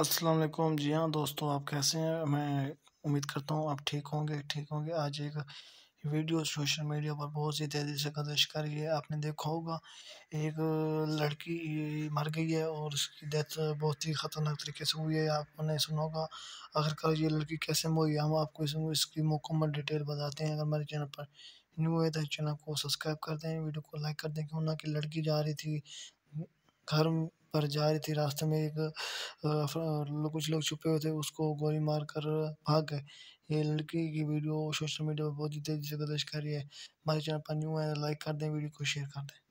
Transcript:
अस्सलाम वालेकुम जी हाँ दोस्तों आप कैसे हैं मैं उम्मीद करता हूँ आप ठीक होंगे ठीक होंगे आज एक वीडियो सोशल मीडिया पर बहुत ही तेज़ी से गर्दिश कर रही है आपने देखा होगा एक लड़की मर गई है और उसकी डेथ बहुत ही ख़तरनाक तरीके से हुई है आपने सुना होगा आखिरकार ये लड़की कैसे हुई हम आपको इस, इसकी मुकम्मल डिटेल बताते हैं अगर हमारे चैनल पर न्यू है तो चैनल को सब्सक्राइब कर दें वीडियो को लाइक कर दें क्यों ना कि लड़की जा रही थी घर पर जा रही थी रास्ते में एक कुछ लोग छुपे हुए थे उसको गोली मार कर भाग गए ये लड़की की वीडियो सोशल मीडिया पर बहुत ही तेजी से गदश कर रही है हमारे चैनल पर न्यू है तो लाइक कर दें वीडियो को शेयर कर दें